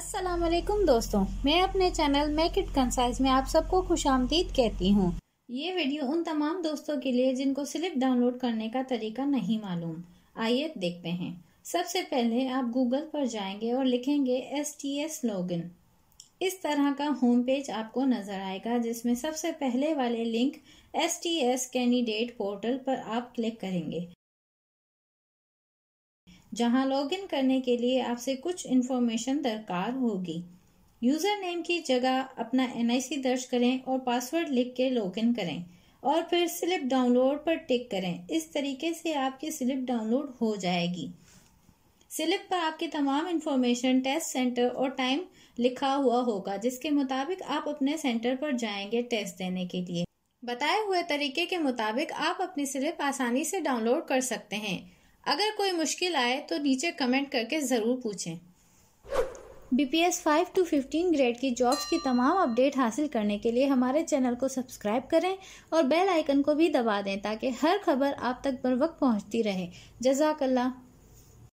अस्सलाम वालेकुम दोस्तों मैं अपने चैनल मेक इट कंसाइज में आप सबको खुश आमदीद कहती हूँ ये वीडियो उन तमाम दोस्तों के लिए जिनको स्लिप डाउनलोड करने का तरीका नहीं मालूम आइए देखते हैं सबसे पहले आप गूगल पर जाएंगे और लिखेंगे एस टी एस लॉगिन इस तरह का होम पेज आपको नज़र आएगा जिसमें सबसे पहले वाले link S T S candidate portal पर आप क्लिक करेंगे जहां लॉगिन करने के लिए आपसे कुछ इन्फॉर्मेशन दरकार होगी यूज़र नेम की जगह अपना एन दर्ज करें और पासवर्ड लिख के लॉगिन करें और फिर स्लिप डाउनलोड पर टिक करें इस तरीके से आपकी स्लिप डाउनलोड हो जाएगी स्लिप पर आपकी तमाम इन्फॉर्मेशन टेस्ट सेंटर और टाइम लिखा हुआ होगा जिसके मुताबिक आप अपने सेंटर पर जाएंगे टेस्ट देने के लिए बताए हुए तरीके के मुताबिक आप अपनी स्लिप आसानी से डाउनलोड कर सकते हैं अगर कोई मुश्किल आए तो नीचे कमेंट करके ज़रूर पूछें B P S five to fifteen grade की जॉब्स की तमाम अपडेट हासिल करने के लिए हमारे चैनल को सब्सक्राइब करें और बेल आइकन को भी दबा दें ताकि हर खबर आप तक बर वक्त पहुँचती रहे जजाकल्ला